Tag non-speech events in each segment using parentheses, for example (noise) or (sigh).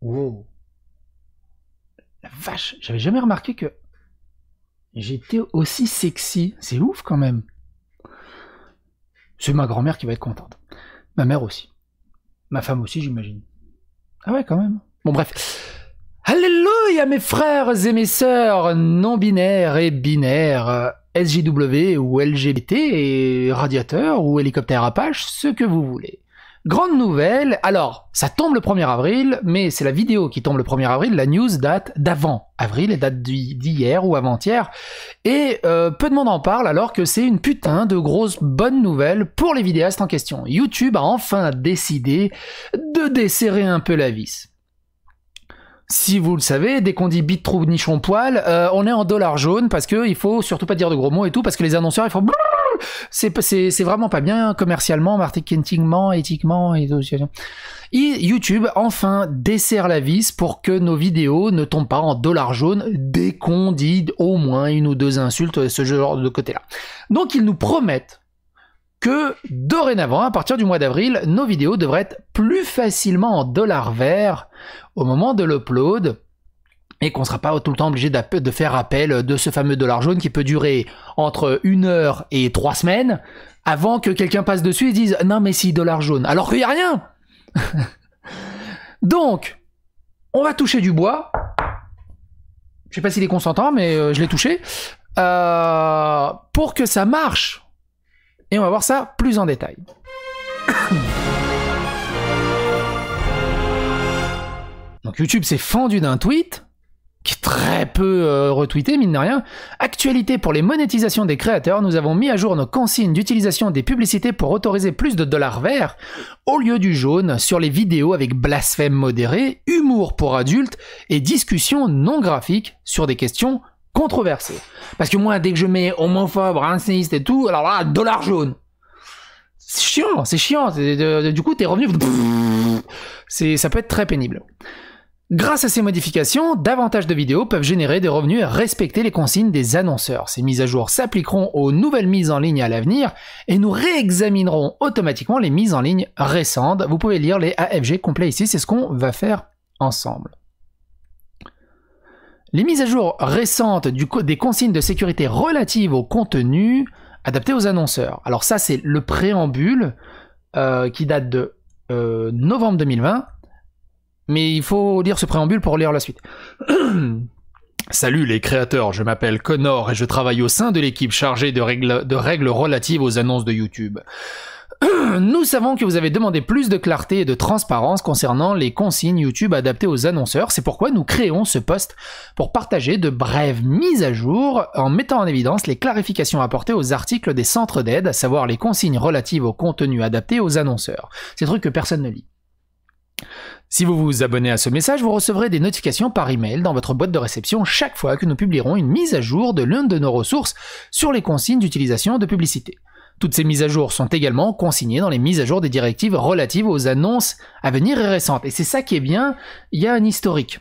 Wow. La vache, j'avais jamais remarqué que j'étais aussi sexy. C'est ouf quand même. C'est ma grand-mère qui va être contente. Ma mère aussi. Ma femme aussi, j'imagine. Ah ouais, quand même. Bon, bref. Alléluia, mes frères et mes sœurs non-binaires et binaires, SJW ou LGBT et radiateur ou hélicoptère Apache, ce que vous voulez. Grande nouvelle, alors ça tombe le 1er avril, mais c'est la vidéo qui tombe le 1er avril, la news date d'avant avril, et date d'hier ou avant-hier, et euh, peu de monde en parle alors que c'est une putain de grosse bonne nouvelle pour les vidéastes en question. YouTube a enfin décidé de desserrer un peu la vis. Si vous le savez, dès qu'on dit bit, trou, nichon, poil, euh, on est en dollar jaune, parce qu'il faut surtout pas dire de gros mots et tout, parce que les annonceurs ils font c'est, vraiment pas bien commercialement, marketingment, éthiquement et YouTube enfin dessert la vis pour que nos vidéos ne tombent pas en dollars jaunes dès qu'on dit au moins une ou deux insultes, ce genre de côté-là. Donc ils nous promettent que dorénavant, à partir du mois d'avril, nos vidéos devraient être plus facilement en dollars verts au moment de l'upload et qu'on ne sera pas tout le temps obligé de faire appel de ce fameux dollar jaune qui peut durer entre une heure et trois semaines avant que quelqu'un passe dessus et dise non mais si dollar jaune alors qu'il n'y a rien (laughs) donc on va toucher du bois je sais pas s'il est consentant mais euh, je l'ai touché euh, pour que ça marche et on va voir ça plus en détail (coughs) donc YouTube s'est fendu d'un tweet très peu euh, retweeté, mine de rien. Actualité pour les monétisations des créateurs, nous avons mis à jour nos consignes d'utilisation des publicités pour autoriser plus de dollars verts au lieu du jaune sur les vidéos avec blasphème modéré, humour pour adultes et discussion non graphique sur des questions controversées. Parce que moi, dès que je mets homophobe, raciste et tout, alors là, dollar jaune. C'est chiant, c'est chiant. Euh, du coup, t'es revenu. C'est, ça peut être très pénible. Grâce à ces modifications, davantage de vidéos peuvent générer des revenus et respecter les consignes des annonceurs. Ces mises à jour s'appliqueront aux nouvelles mises en ligne à l'avenir et nous réexaminerons automatiquement les mises en ligne récentes. Vous pouvez lire les AFG complets ici, c'est ce qu'on va faire ensemble. Les mises à jour récentes des consignes de sécurité relatives au contenu adapté aux annonceurs. Alors ça, c'est le préambule euh, qui date de euh, novembre 2020 mais il faut lire ce préambule pour lire la suite. (clears throat) Salut les créateurs, je m'appelle Connor et je travaille au sein de l'équipe chargée de règles, relatives aux annonces de YouTube. (clears throat) Nous savons que vous avez demandé plus de clarté et de transparence concernant les consignes YouTube adaptées aux annonceurs. C'est pourquoi nous créons ce poste pour partager de brèves mises à jour en mettant en évidence les clarifications apportées aux articles des centres d'aide, à savoir les consignes relatives au contenu adapté aux annonceurs. Ces trucs que personne ne lit. Si vous vous abonnez à ce message, vous recevrez des notifications par email dans votre boîte de réception chaque fois que nous publierons une mise à jour de l'une de nos ressources sur les consignes d'utilisation de publicité. Toutes ces mises à jour sont également consignées dans les mises à jour des directives relatives aux annonces à venir et récentes. Et c'est ça qui est bien, il y a un historique.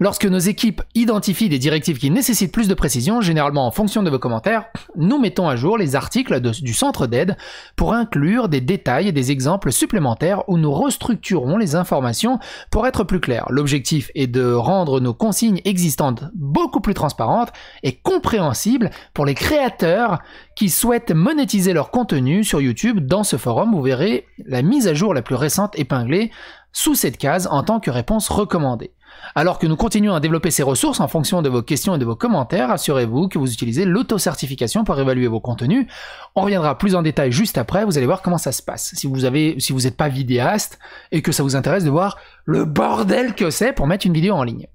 Lorsque nos équipes identifient des directives qui nécessitent plus de précision, généralement en fonction de vos commentaires, nous mettons à jour les articles du centre d'aide pour inclure des détails et des exemples supplémentaires où nous restructurons les informations pour être plus clairs. L'objectif est de rendre nos consignes existantes beaucoup plus transparentes et compréhensibles pour les créateurs qui souhaitent monétiser leur contenu sur YouTube. Dans ce forum, vous verrez la mise à jour la plus récente épinglée sous cette case en tant que réponse recommandée. Alors que nous continuons à développer ces ressources en fonction de vos questions et de vos commentaires, assurez-vous que vous utilisez l'auto-certification pour évaluer vos contenus. On reviendra plus en détail juste après, vous allez voir comment ça se passe. Si vous avez, n'êtes pas vidéaste et que ça vous intéresse de voir le bordel que c'est pour mettre une vidéo en ligne.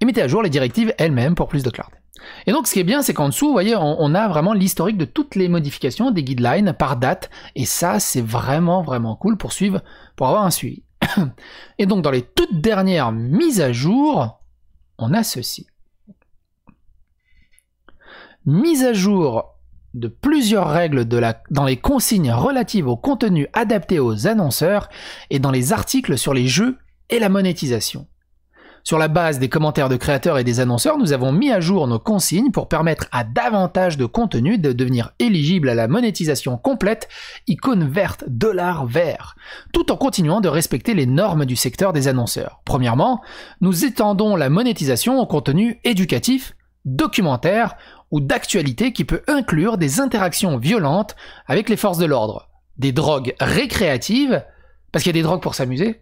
Et mettez à jour les directives elles-mêmes pour plus de clarté. Et donc ce qui est bien, c'est qu'en dessous, vous voyez, on, on a vraiment l'historique de toutes les modifications des guidelines par date, et ça, c'est vraiment, vraiment cool pour suivre, pour avoir un suivi. Et donc dans les toutes dernières mises à jour, on a ceci. Mise à jour de plusieurs règles dans les consignes relatives au contenu adapté aux annonceurs et dans les articles sur les jeux et la monétisation. Sur la base des commentaires de créateurs et des annonceurs, nous avons mis à jour nos consignes pour permettre à davantage de contenu de devenir éligibles à la monétisation complète, icône verte, dollar vert, tout en continuant de respecter les normes du secteur des annonceurs. Premièrement, nous étendons la monétisation au contenu éducatif, documentaire ou d'actualité qui peut inclure des interactions violentes avec les forces de l'ordre, des drogues récréatives parce qu'il y a des drogues pour s'amuser,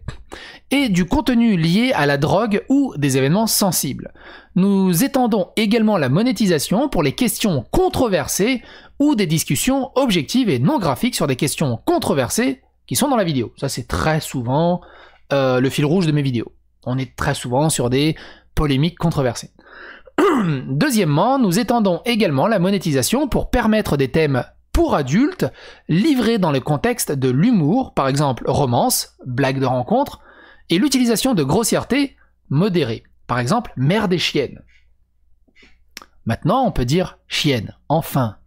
et du contenu lié à la drogue ou des événements sensibles. Nous étendons également la monétisation pour les questions controversées ou des discussions objectives et non graphiques sur des questions controversées qui sont dans la vidéo. Ça c'est très souvent euh, le fil rouge de mes vidéos. On est très souvent sur des polémiques controversées. (clears throat) Deuxièmement, nous étendons également la monétisation pour permettre des thèmes pour adultes, livrés dans le contexte de l'humour, par exemple romance, blague de rencontre, et l'utilisation de grossièreté modérée, par exemple mère des chiennes. Maintenant, on peut dire chienne, enfin.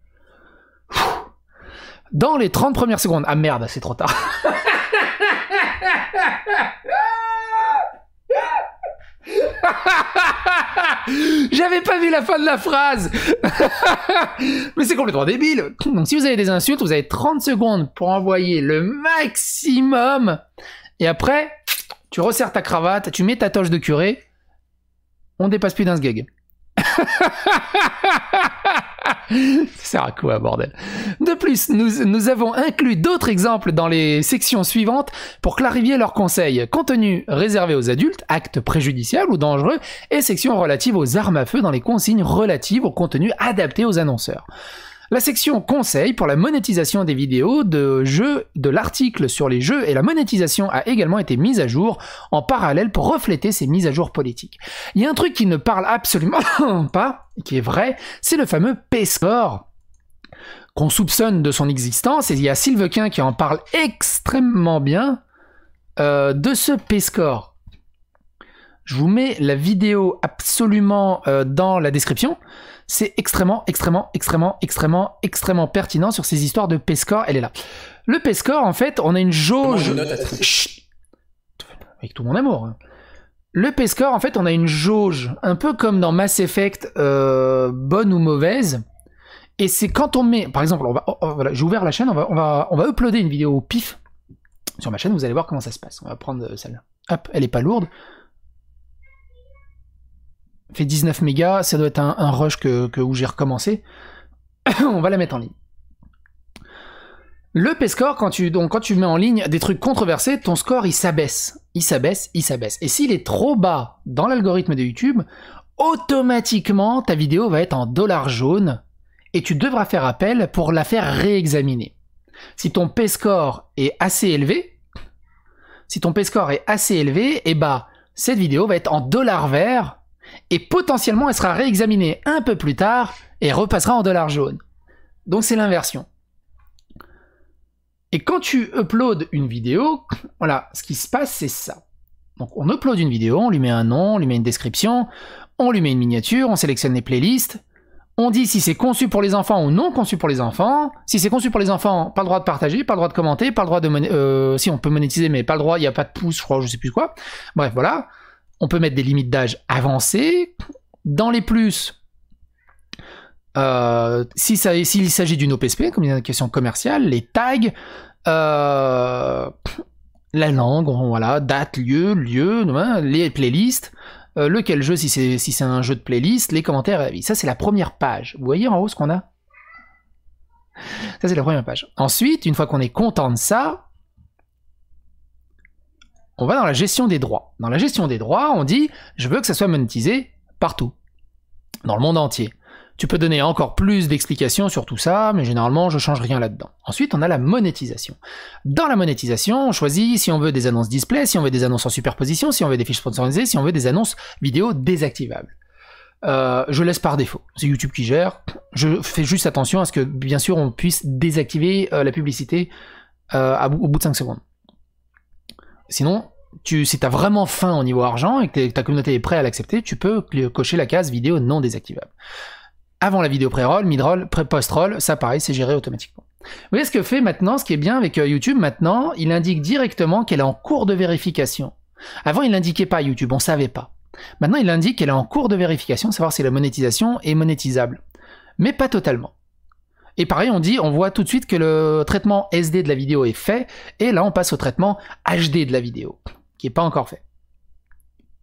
Dans les 30 premières secondes. Ah merde, c'est trop tard. (laughs) J'avais pas vu la fin de la phrase. (laughs) Mais c'est complètement débile. Donc si vous avez des insultes, vous avez 30 secondes pour envoyer le maximum. Et après, tu resserres ta cravate, tu mets ta toche de curé. On dépasse plus d'un gag. (laughs) ça sert à quoi, bordel de plus, nous, avons inclus d'autres exemples dans les sections suivantes pour clarifier leurs conseils. Contenu réservé aux adultes, actes préjudiciables ou dangereux, et section relative aux armes à feu dans les consignes relatives au contenu adapté aux annonceurs. La section conseils pour la monétisation des vidéos de jeux de l'article sur les jeux et la monétisation a également été mise à jour en parallèle pour refléter ces mises à jour politiques. Il y a un truc qui ne parle absolument (laughs) pas, qui est vrai, c'est le fameux p qu'on soupçonne de son existence. Et il y a Sylvequin qui en parle extrêmement bien euh, de ce P-score. Je vous mets la vidéo absolument euh, dans la description. C'est extrêmement, extrêmement, extrêmement, extrêmement, extrêmement pertinent sur ces histoires de P-score, Elle est là. Le P-score, en fait, on a une jauge. Avec tout mon amour. Hein. Le score en fait, on a une jauge, un peu comme dans Mass Effect, euh, bonne ou mauvaise, et c'est quand on met, par exemple, oh, oh, j'ai ouvert la chaîne, on va, on uploader une vidéo pif sur ma chaîne, vous allez voir comment ça se passe. On va prendre euh, celle-là. Hop, elle est pas lourde. Fait 19 mégas, ça doit être un, rush que, où j'ai recommencé. (coughs) on va la mettre en ligne. Le P-score, quand tu, donc, quand tu mets en ligne des trucs controversés, ton score il s'abaisse. Il s'abaisse, il s'abaisse. Et s'il est trop bas dans l'algorithme de YouTube, automatiquement ta vidéo va être en dollar jaune et tu devras faire appel pour la faire réexaminer. Si ton P-score est assez élevé, si ton P-score est assez élevé, et eh bah, ben, cette vidéo va être en dollars verts et potentiellement elle sera réexaminée un peu plus tard et repassera en dollars jaunes. Donc c'est l'inversion. Et quand tu uploads une vidéo, voilà, ce qui se passe c'est ça. Donc on upload une vidéo, on lui met un nom, on lui met une description, on lui met une miniature, on sélectionne les playlists, on dit si c'est conçu pour les enfants ou non conçu pour les enfants. Si c'est conçu pour les enfants, pas le droit de partager, pas le droit de commenter, pas le droit de... Euh, si on peut monétiser, mais pas le droit, il n'y a pas de pouce, je crois, je sais plus quoi. Bref, voilà. On peut mettre des limites d'âge avancées. Dans les plus, euh, s'il s'agit d'une OPSP, comme une question commerciale, les tags, euh, la langue, voilà, date, lieu, lieu, hein, les playlists, euh, lequel jeu si c'est si un jeu de playlist, les commentaires, ça c'est la première page. Vous voyez en haut ce qu'on a Ça c'est la première page. Ensuite, une fois qu'on est content de ça, on va dans la gestion des droits. Dans la gestion des droits, on dit je veux que ça soit monétisé partout, dans le monde entier. Tu peux donner encore plus d'explications sur tout ça, mais généralement je change rien là-dedans. Ensuite, on a la monétisation. Dans la monétisation, on choisit si on veut des annonces display, si on veut des annonces en superposition, si on veut des fiches sponsorisées, si on veut des annonces vidéo désactivables. Euh, je laisse par défaut. C'est YouTube qui gère. Je fais juste attention à ce que, bien sûr, on puisse désactiver euh, la publicité euh, au bout de 5 secondes. Sinon, tu, si tu as vraiment faim au niveau argent et que ta communauté est prête à l'accepter, tu peux cocher la case vidéo non désactivable avant la vidéo pré-roll, roll pré-post-roll, ça pareil, c'est géré automatiquement. Vous voyez ce que fait maintenant, ce qui est bien avec euh, YouTube maintenant, il indique directement qu'elle est en cours de vérification. Avant, il n'indiquait pas YouTube, on savait pas. Maintenant, il indique qu'elle est en cours de vérification, savoir si la monétisation est monétisable. Mais pas totalement. Et pareil, on dit, on voit tout de suite que le traitement SD de la vidéo est fait, et là on passe au traitement HD de la vidéo, qui n'est pas encore fait.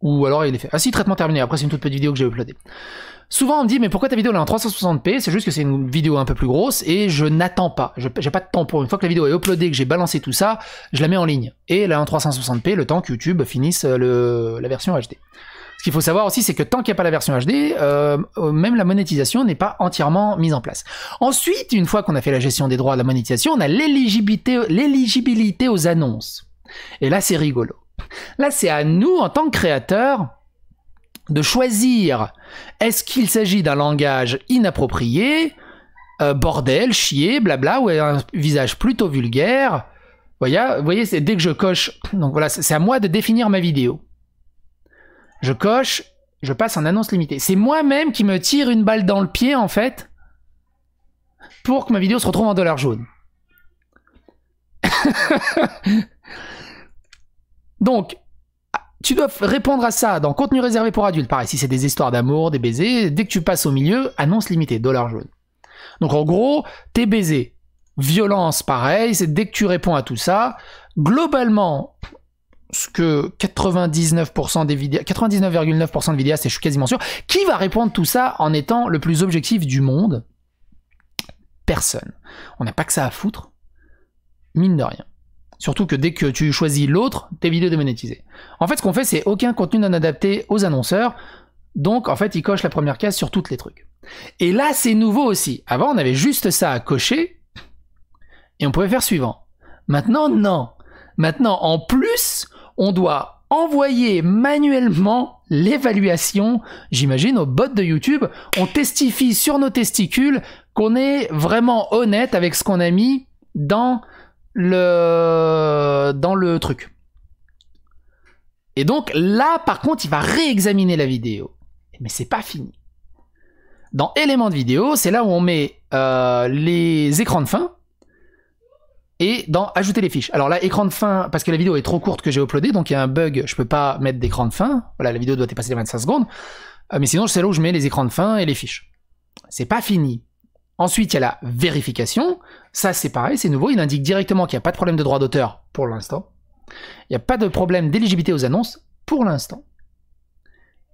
Ou alors il est fait. Ah si, traitement terminé. Après, c'est une toute petite vidéo que j'ai uploadée. Souvent, on me dit, mais pourquoi ta vidéo elle est en 360p C'est juste que c'est une vidéo un peu plus grosse et je n'attends pas. J'ai pas de temps pour. Une fois que la vidéo est uploadée, que j'ai balancé tout ça, je la mets en ligne. Et là, en 360p, le temps que YouTube finisse euh, la version HD. Ce qu'il faut savoir aussi, c'est que tant qu'il n'y a pas la version HD, euh, euh, même la monétisation n'est pas entièrement mise en place. Ensuite, une fois qu'on a fait la gestion des droits de la monétisation, on a l'éligibilité aux annonces. Et là, c'est rigolo. Là, c'est à nous, en tant que créateurs, de choisir est-ce qu'il s'agit d'un langage inapproprié, euh, bordel, chier, blabla, ou un visage plutôt vulgaire. Vous voyez, voyez c'est dès que je coche, donc voilà, c'est à moi de définir ma vidéo. Je coche, je passe en annonce limitée. C'est moi-même qui me tire une balle dans le pied, en fait, pour que ma vidéo se retrouve en dollars jaune. (laughs) Donc, ah, tu dois répondre à ça dans contenu réservé pour adultes. Pareil, si c'est des histoires d'amour, des baisers, dès que tu passes au milieu, annonce limitée, dollar jaune. Donc en gros, tes baisers, violence, pareil, c'est dès que tu réponds à tout ça, globalement, ce que 99% des vidéos, 99,9% de vidéastes, et je suis quasiment sûr, qui va répondre tout ça en étant le plus objectif du monde Personne. On n'a pas que ça à foutre, mine de rien. Surtout que dès que tu choisis l'autre, tes vidéos démonétisées. En fait, ce qu'on fait, c'est aucun contenu non adapté aux annonceurs. Donc, en fait, ils cochent la première case sur toutes les trucs. Et là, c'est nouveau aussi. Avant, on avait juste ça à cocher et on pouvait faire suivant. Maintenant, non. Maintenant, en plus, on doit envoyer manuellement l'évaluation, j'imagine, aux bots de YouTube. On testifie sur nos testicules qu'on est vraiment honnête avec ce qu'on a mis dans le dans le truc. Et donc là, par contre, il va réexaminer la vidéo. Mais c'est pas fini. Dans éléments de vidéo, c'est là où on met euh, les écrans de fin et dans ajouter les fiches. Alors là, écran de fin, parce que la vidéo est trop courte que j'ai uploadé donc il y a un bug, je peux pas mettre d'écran de fin. Voilà, la vidéo doit dépasser les 25 secondes. Euh, mais sinon, c'est là où je mets les écrans de fin et les fiches. C'est pas fini. Ensuite, il y a la vérification. Ça, c'est pareil, c'est nouveau. Il indique directement qu'il n'y a pas de problème de droit d'auteur pour l'instant. Il n'y a pas de problème d'éligibilité aux annonces pour l'instant.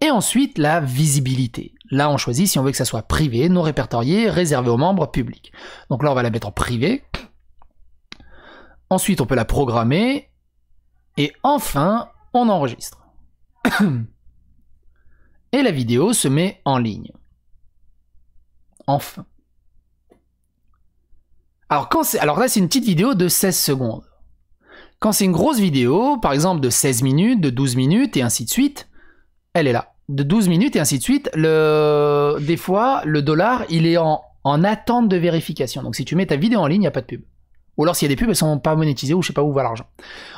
Et ensuite, la visibilité. Là, on choisit si on veut que ça soit privé, non répertorié, réservé aux membres publics. Donc là, on va la mettre en privé. Ensuite, on peut la programmer. Et enfin, on enregistre. (coughs) et la vidéo se met en ligne. Enfin. Alors, quand Alors là, c'est une petite vidéo de 16 secondes. Quand c'est une grosse vidéo, par exemple de 16 minutes, de 12 minutes et ainsi de suite, elle est là. De 12 minutes et ainsi de suite, des fois, le dollar, il est en, attente de vérification. Donc si tu mets ta vidéo en ligne, il n'y a pas de pub. Ou alors s'il y a des pubs, elles ne sont pas monétisées ou je ne sais pas où va l'argent.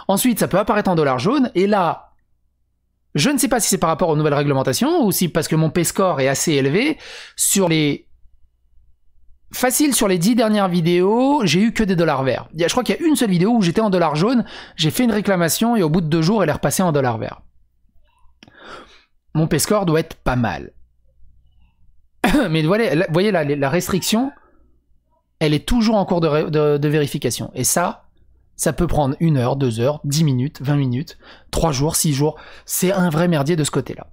Ensuite, ça peut apparaître en dollar jaune. Et là, je ne sais pas si c'est par rapport aux nouvelles réglementations ou si parce que mon P-score est assez élevé sur les facile sur les dix dernières vidéos, j'ai eu que des dollars verts. Je crois qu'il y a une seule vidéo où j'étais en dollars jaunes, j'ai fait une réclamation et au bout de deux jours, elle est repassée en dollars verts. Mon p doit être pas mal. (coughs) Mais vous voyez la restriction, elle est toujours en cours de, de, vérification. Et ça, ça peut prendre une heure, deux heures, dix minutes, vingt minutes, trois jours, six jours. C'est un vrai merdier de ce côté-là.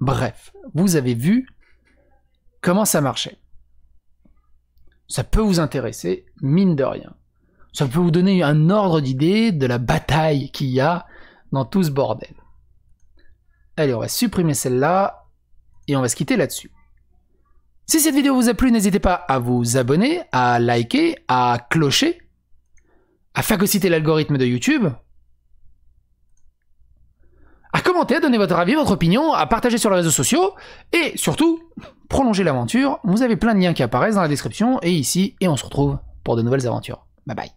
Bref, vous avez vu comment ça marchait ça peut vous intéresser, mine de rien. Ça peut vous donner un ordre d'idée de la bataille qu'il y a dans tout ce bordel. Allez, on va supprimer celle-là et on va se quitter là-dessus. Si cette vidéo vous a plu, n'hésitez pas à vous abonner, à liker, à clocher, à citer l'algorithme de YouTube, à commenter, à donner votre avis, votre opinion, à partager sur les réseaux sociaux et surtout, prolonger l'aventure. Vous avez plein de liens qui apparaissent dans la description et ici et on se retrouve pour de nouvelles aventures. Bye bye.